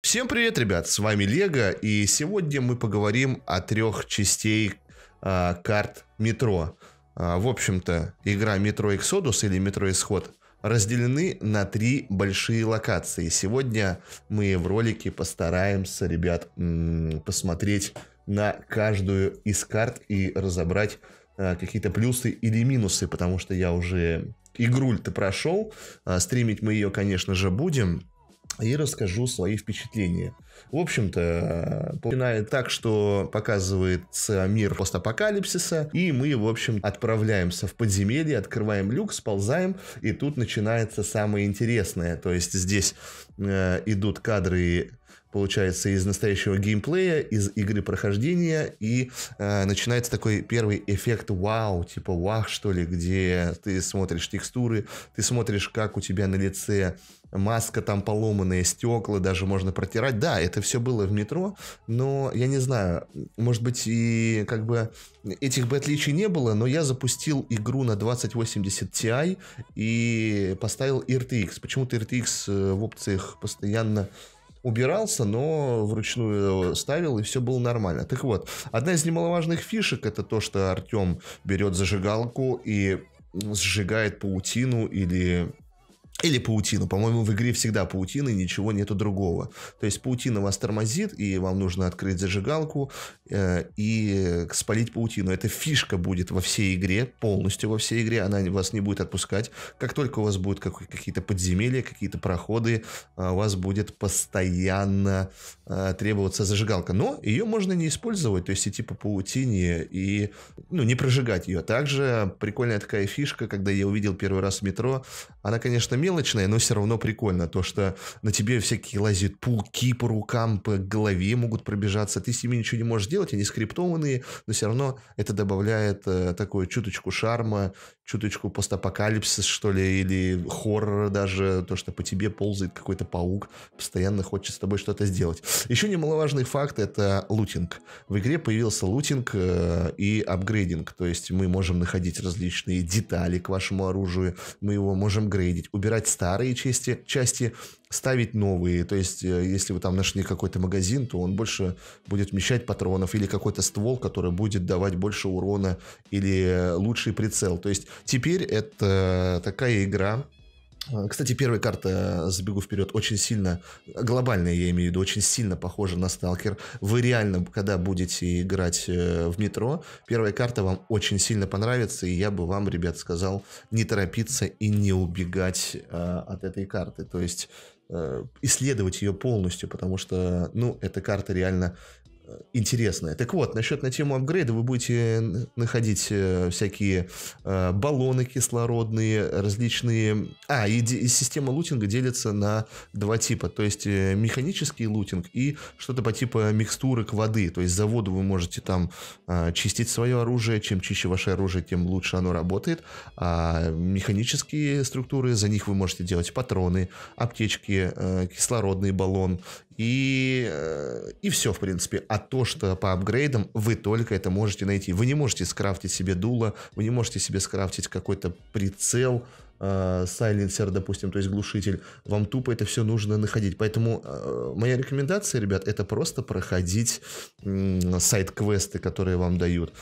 Всем привет, ребят, с вами Лего, и сегодня мы поговорим о трех частей а, карт Метро. А, в общем-то, игра Метро Exodus или Метро Исход разделены на три большие локации. Сегодня мы в ролике постараемся, ребят, посмотреть на каждую из карт и разобрать а, какие-то плюсы или минусы, потому что я уже игруль-то прошел, а, стримить мы ее, конечно же, будем, и расскажу свои впечатления. В общем-то, э, начинает так, что показывается мир постапокалипсиса, и мы, в общем, отправляемся в подземелье, открываем люк, сползаем, и тут начинается самое интересное. То есть здесь э, идут кадры получается, из настоящего геймплея, из игры прохождения, и э, начинается такой первый эффект вау, типа вах, что ли, где ты смотришь текстуры, ты смотришь, как у тебя на лице маска, там поломанные стекла, даже можно протирать. Да, это все было в метро, но я не знаю, может быть, и как бы этих бы отличий не было, но я запустил игру на 2080 Ti и поставил RTX. Почему-то RTX э, в опциях постоянно убирался, но вручную ставил, и все было нормально. Так вот, одна из немаловажных фишек это то, что Артем берет зажигалку и сжигает паутину или или паутину. По-моему, в игре всегда паутина и ничего нету другого. То есть паутина вас тормозит, и вам нужно открыть зажигалку э, и спалить паутину. Эта фишка будет во всей игре, полностью во всей игре. Она вас не будет отпускать. Как только у вас будут какие-то подземелья, какие-то проходы, э, у вас будет постоянно э, требоваться зажигалка. Но ее можно не использовать, то есть идти по паутине и ну, не прожигать ее. Также прикольная такая фишка, когда я увидел первый раз в метро, она, конечно, мелочная, но все равно прикольно. То, что на тебе всякие лазят пауки по рукам, по голове могут пробежаться. Ты с ними ничего не можешь делать, они скриптованные, но все равно это добавляет э, такую чуточку шарма, чуточку постапокалипсис, что ли, или хоррора даже. То, что по тебе ползает какой-то паук, постоянно хочет с тобой что-то сделать. Еще немаловажный факт — это лутинг. В игре появился лутинг э, и апгрейдинг. То есть мы можем находить различные детали к вашему оружию, мы его можем апгрейдить, убирать старые части, части ставить новые. То есть, э, если вы там нашли какой-то магазин, то он больше будет вмещать патронов или какой-то ствол, который будет давать больше урона или э, лучший прицел. То есть, теперь это такая игра, Э, кстати, первая карта, э, забегу вперед, очень сильно, глобальная я имею в виду, очень сильно похожа на Сталкер. Вы реально, когда будете играть э, в метро, первая карта вам очень сильно понравится, и я бы вам, ребят, сказал не торопиться и не убегать от этой карты. То есть исследовать ее полностью, потому что, ну, эта карта реально интересное. Так вот, насчет на тему апгрейда вы будете находить э, всякие э, баллоны кислородные, различные... А, и, и система лутинга делится на два типа, то есть э, механический лутинг и что-то по типу микстурок воды, то есть за воду вы можете там а, чистить свое оружие, чем чище ваше оружие, тем лучше оно работает, а механические структуры, за них вы можете делать патроны, аптечки, кислородный баллон и, э, и все, в принципе. А то, что по апгрейдам, вы только это можете найти. Вы не можете скрафтить себе дуло, вы не можете себе скрафтить какой-то прицел, Э, сайленсер, допустим, то есть глушитель, вам тупо это все нужно находить. Поэтому э, моя рекомендация, ребят, это просто проходить сайт-квесты, которые вам дают.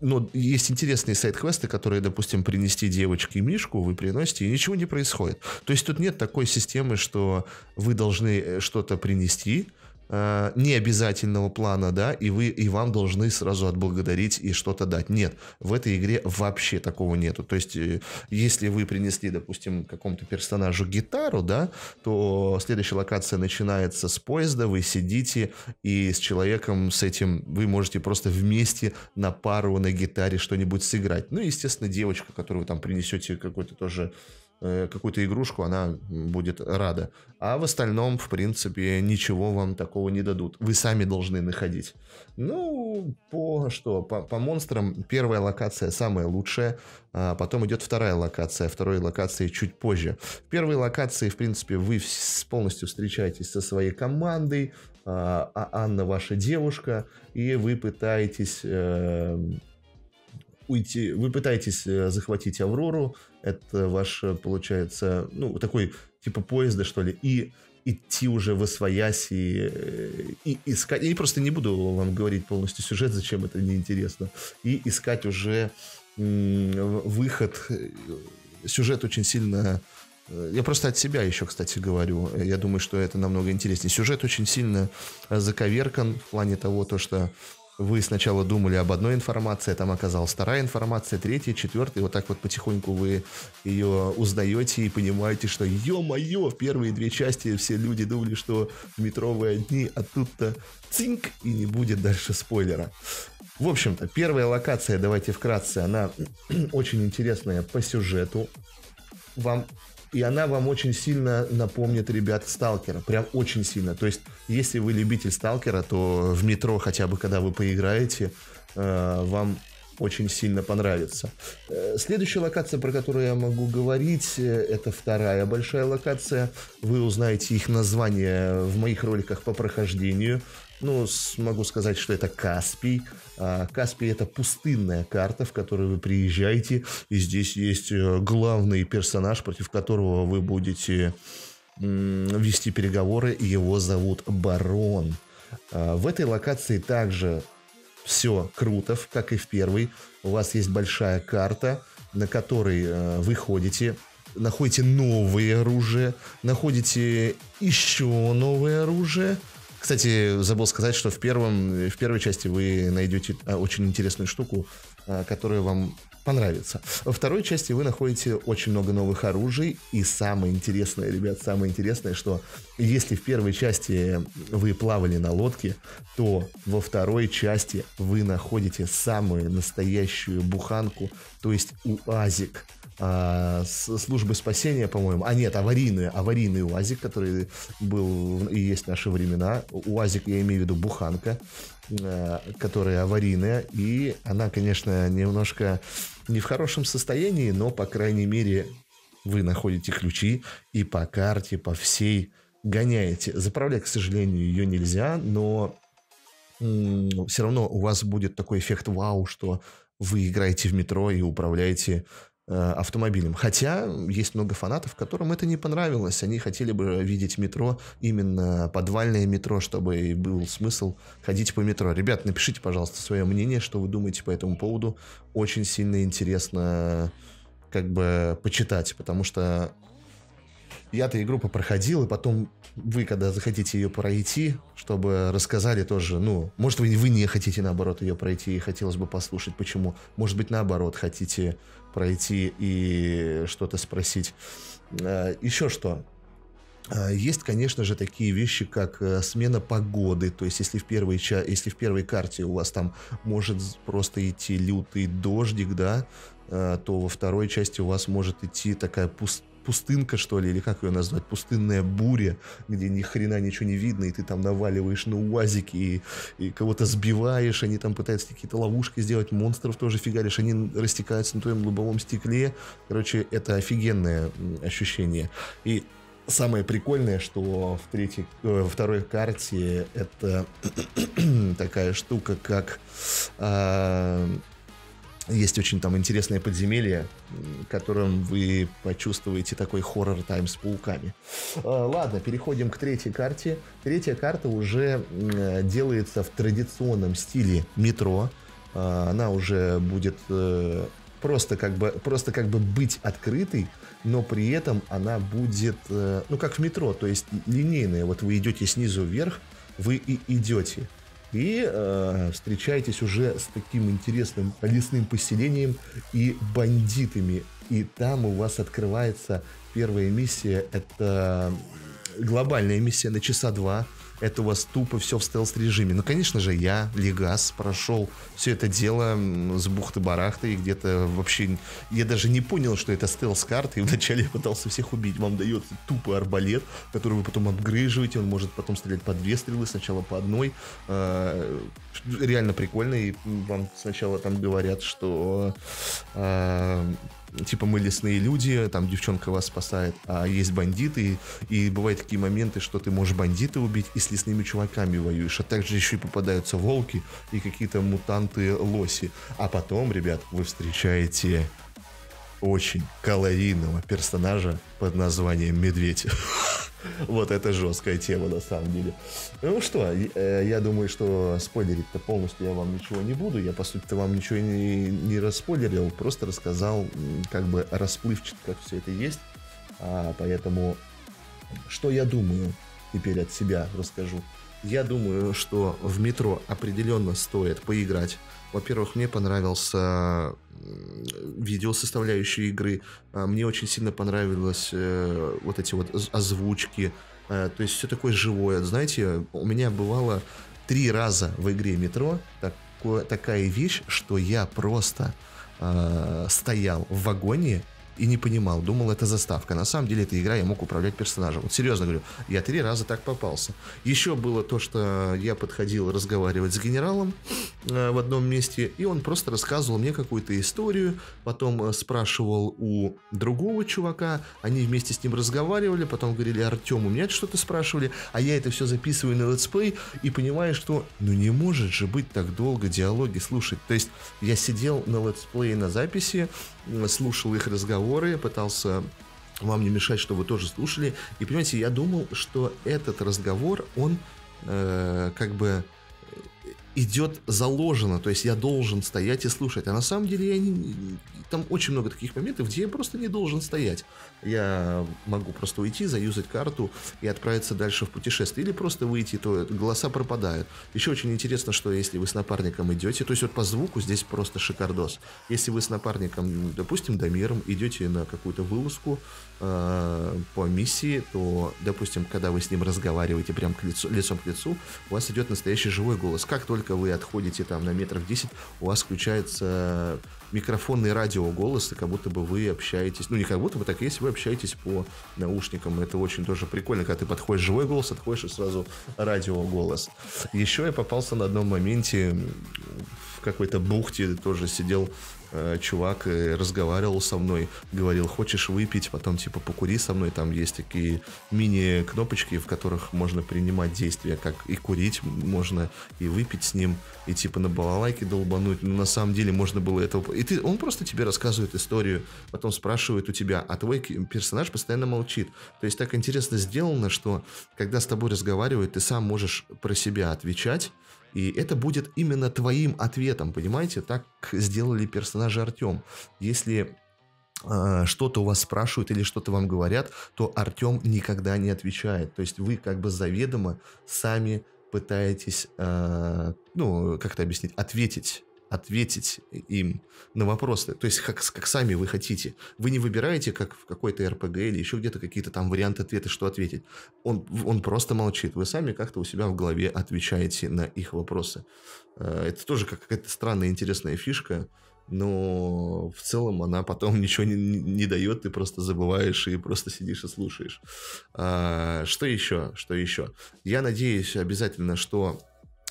Но есть интересные сайт-квесты, которые, допустим, принести девочке мишку, вы приносите, и ничего не происходит. То есть тут нет такой системы, что вы должны э, что-то принести, Э, необязательного плана, да, и вы и вам должны сразу отблагодарить и что-то дать. Нет, в этой игре вообще такого нету. То есть, э, если вы принесли, допустим, какому-то персонажу гитару, да, то следующая локация начинается с поезда, вы сидите и с человеком с этим вы можете просто вместе на пару на гитаре что-нибудь сыграть. Ну, естественно, девочка, которую вы там принесете какой-то тоже Э, какую-то игрушку, она будет рада. А в остальном, в принципе, ничего вам такого не дадут. Вы сами должны находить. Ну, по что? По, по монстрам первая локация самая лучшая, а потом идет вторая локация, второй локации чуть позже. В первой локации, в принципе, вы полностью встречаетесь со своей командой, а, а Анна ваша девушка, и вы пытаетесь э, уйти, вы пытаетесь э, захватить Аврору, это ваш, э, получается, ну, такой типа поезда, что ли, и идти уже во своясь и, э, и искать... Я просто не буду вам говорить полностью сюжет, зачем это неинтересно. И искать уже выход. Сюжет очень сильно... Я просто от себя еще, кстати, говорю. Я думаю, что это намного интереснее. Сюжет очень сильно заковеркан в плане того, то, что вы сначала думали об одной информации, а там оказалась вторая информация, третья, четвертая, и вот так вот потихоньку вы ее узнаете и понимаете, что ё-моё, в первые две части все люди думали, что метровые одни, а тут-то цинк, и не будет дальше спойлера. В общем-то, первая локация, давайте вкратце, она очень интересная по сюжету. Вам и она вам очень сильно напомнит ребят Сталкера, прям очень сильно. То есть, если вы любитель Сталкера, то в метро хотя бы, когда вы поиграете, э, вам очень сильно понравится. Э, следующая локация, про которую я могу говорить, э, это вторая большая локация. Вы узнаете их название в моих роликах по прохождению. Ну, могу сказать, что это Каспий. А, Каспий это пустынная карта, в которую вы приезжаете, и здесь есть э, главный персонаж, против которого вы будете вести переговоры. Его зовут Барон. А, в этой локации также все круто, как и в первой. У вас есть большая карта, на которой э, вы ходите, находите новые оружия, находите еще новое оружие – кстати, забыл сказать, что в, первом, в первой части вы найдете э, очень интересную штуку, э, которая вам понравится. Во второй части вы находите очень много новых оружий. И самое интересное, ребят, самое интересное, что если в первой части вы плавали на лодке, то во второй части вы находите самую настоящую буханку, то есть уазик а, службы спасения, по-моему. А нет, аварийный, аварийный УАЗик, который был и есть в наши времена. УАЗик, я имею в виду буханка, а, которая аварийная. И она, конечно, немножко не в хорошем состоянии, но, по крайней мере, вы находите ключи и по карте, по всей гоняете. Заправлять, к сожалению, ее нельзя, но все равно у вас будет такой эффект вау, что вы играете в метро и управляете Э, автомобилем. Хотя есть много фанатов, которым это не понравилось. Они хотели бы видеть метро, именно подвальное метро, чтобы был смысл ходить по метро. Ребят, напишите, пожалуйста, свое мнение, что вы думаете по этому поводу. Очень сильно интересно как бы почитать, потому что я-то и группа проходил, и потом вы, когда захотите ее пройти, чтобы рассказали тоже, ну, может, вы, вы не хотите, наоборот, ее пройти, и хотелось бы послушать, почему. Может быть, наоборот, хотите пройти и что-то спросить. Э, Еще что? Э, есть, конечно же, такие вещи, как э, смена погоды. То есть, если в первой, если в первой карте у вас там может просто идти лютый дождик, да, то во второй части у вас может идти такая пустая пустынка, что ли, или как ее назвать, пустынная буря, где ни хрена ничего не видно, и ты там наваливаешь на уазики и, и кого-то сбиваешь, они там пытаются какие-то ловушки сделать, монстров тоже фигаришь, они растекаются на твоем лобовом стекле. Короче, это офигенное ощущение. И самое прикольное, что в третьей, э, второй карте это такая штука, как э, есть очень там интересное подземелье, которым вы почувствуете такой хоррор тайм с пауками. А, ладно, переходим к третьей карте. Третья карта уже э, делается в традиционном стиле метро. А, она уже будет э, просто как бы, просто как бы быть открытой, но при этом она будет, э, ну как в метро, то есть линейная. Вот вы идете снизу вверх, вы и идете и э, встречаетесь уже с таким интересным лесным поселением и бандитами. И там у вас открывается первая миссия, это глобальная миссия на часа два, это у вас тупо все в стелс-режиме. Ну, конечно же, я, Легас, прошел все это дело с бухты-барахты и где-то вообще... Я даже не понял, что это стелс-карта, и вначале я пытался всех убить. Вам дает тупый арбалет, который вы потом обгрыживаете, он может потом стрелять по две стрелы, сначала по одной. А, реально прикольно, и вам сначала там говорят, что а, типа мы лесные люди, там девчонка вас спасает, а есть бандиты, и бывают такие моменты, что ты можешь бандиты убить и с лесными чуваками воюешь, а также еще и попадаются волки и какие-то мутанты-лоси. А потом, ребят, вы встречаете очень калорийного персонажа под названием Медведь. Вот это жесткая тема на самом деле. Ну что, э, я думаю, что спойлерить-то полностью я вам ничего не буду. Я, по сути-то, вам ничего не, не распойлерил, просто рассказал как бы расплывчато, как все это есть. А, поэтому, что я думаю, теперь от себя расскажу. Я думаю, что в метро определенно стоит поиграть. Во-первых, мне понравился видео составляющие игры. А, мне очень сильно понравились э, вот эти вот озвучки. Э, то есть все такое живое. Знаете, у меня бывало три раза в игре метро такое, такая вещь, что я просто а, стоял в вагоне и не понимал, думал, это заставка. На самом деле, эта игра, я мог управлять персонажем. Вот серьезно говорю, я три раза так попался. Еще было то, что я подходил разговаривать с генералом э, в одном месте, и он просто рассказывал мне какую-то историю, потом э, спрашивал у другого чувака, они вместе с ним разговаривали, потом говорили, Артем, у меня что-то спрашивали, а я это все записываю на летсплей и понимаю, что ну не может же быть так долго диалоги слушать. То есть я сидел на летсплее на записи, слушал их разговоры, пытался вам не мешать, что вы тоже слушали. И понимаете, я думал, что этот разговор, он э, как бы идет заложено, то есть я должен стоять и слушать. А на самом деле я не, там очень много таких моментов, где я просто не должен стоять. Я могу просто уйти, заюзать карту и отправиться дальше в путешествие. Или просто выйти, то голоса пропадают. Еще очень интересно, что если вы с напарником идете, то есть вот по звуку здесь просто шикардос. Если вы с напарником, допустим, Дамиром, идете на какую-то вылазку э, по миссии, то, допустим, когда вы с ним разговариваете прям к лицу, лицом к лицу, у вас идет настоящий живой голос. Как только только вы отходите там на метров 10, у вас включается микрофонный радиоголос, и как будто бы вы общаетесь, ну не как будто бы, так если вы общаетесь по наушникам, это очень тоже прикольно, когда ты подходишь живой голос, отходишь и сразу радиоголос. Еще я попался на одном моменте какой-то бухте тоже сидел э, чувак и э, разговаривал со мной, говорил, хочешь выпить, потом типа покури со мной, там есть такие мини-кнопочки, в которых можно принимать действия, как и курить можно, и выпить с ним, и типа на балалайке долбануть, но на самом деле можно было этого... И ты, он просто тебе рассказывает историю, потом спрашивает у тебя, а твой персонаж постоянно молчит. То есть так интересно сделано, что когда с тобой разговаривают, ты сам можешь про себя отвечать, и это будет именно твоим ответом, понимаете? Так сделали персонажи Артем. Если а, что-то у вас спрашивают или что-то вам говорят, то Артем никогда не отвечает. То есть вы как бы заведомо сами пытаетесь, а, ну, как это объяснить, ответить ответить им на вопросы. То есть, как, как сами вы хотите. Вы не выбираете, как в какой-то РПГ или еще где-то какие-то там варианты ответа, что ответить. Он, он просто молчит. Вы сами как-то у себя в голове отвечаете на их вопросы. Э, это тоже какая-то странная, интересная фишка, но в целом она потом ничего не, не дает, ты просто забываешь и просто сидишь и слушаешь. А, что еще? Что еще? Я надеюсь обязательно, что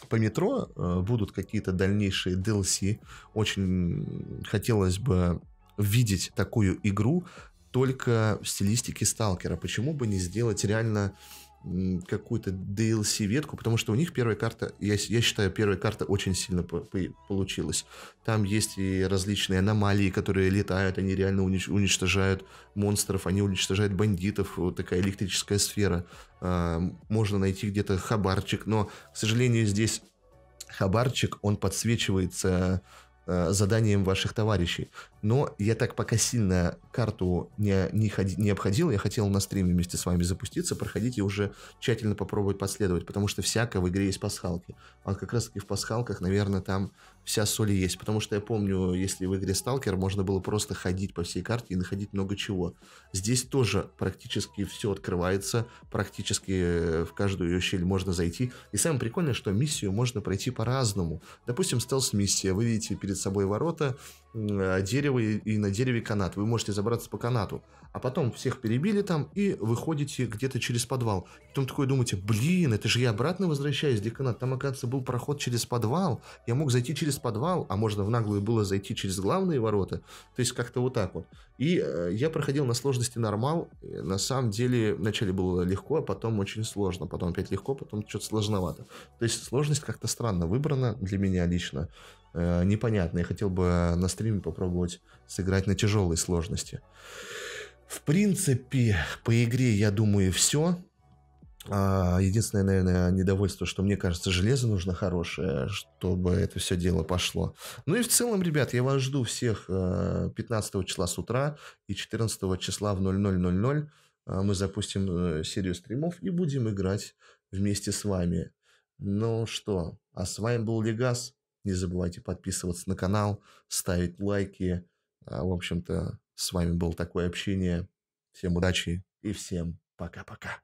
по метро э, будут какие-то дальнейшие DLC. Очень хотелось бы видеть такую игру только в стилистике сталкера. Почему бы не сделать реально какую-то DLC-ветку, потому что у них первая карта, я, я считаю, первая карта очень сильно по по получилась. Там есть и различные аномалии, которые летают, они реально унич уничтожают монстров, они уничтожают бандитов, вот такая электрическая сфера. А, можно найти где-то хабарчик, но, к сожалению, здесь хабарчик, он подсвечивается а, заданием ваших товарищей но я так пока сильно карту не, не, ходи, не обходил, я хотел на стриме вместе с вами запуститься, проходить и уже тщательно попробовать последовать, потому что всякое в игре есть пасхалки. А как раз таки в пасхалках, наверное, там вся соль есть, потому что я помню, если в игре Сталкер можно было просто ходить по всей карте и находить много чего. Здесь тоже практически все открывается, практически э, в каждую ее щель можно зайти. И самое прикольное, что миссию можно пройти по-разному. Допустим, стелс-миссия. Вы видите перед собой ворота, а, дерево, дерево и на дереве канат. Вы можете забраться по канату. А потом всех перебили там и выходите где-то через подвал. Потом такой думаете, блин, это же я обратно возвращаюсь, где канат? Там, оказывается, был проход через подвал. Я мог зайти через подвал, а можно в наглую было зайти через главные ворота. То есть как-то вот так вот. И э, я проходил на сложности нормал. На самом деле вначале было легко, а потом очень сложно. Потом опять легко, потом что-то сложновато. То есть сложность как-то странно выбрана для меня лично э, непонятно. Я хотел бы э, на стриме попробовать сыграть на тяжелой сложности. В принципе, по игре, я думаю, все. А, единственное, наверное, недовольство, что мне кажется, железо нужно хорошее, чтобы это все дело пошло. Ну и в целом, ребят, я вас жду всех 15 э, числа с утра и 14 числа в 00.00. А, мы запустим э, серию стримов и будем играть вместе с вами. Ну что, а с вами был Легас. Не забывайте подписываться на канал, ставить лайки. А, в общем-то, с вами было такое общение. Всем удачи и всем пока-пока.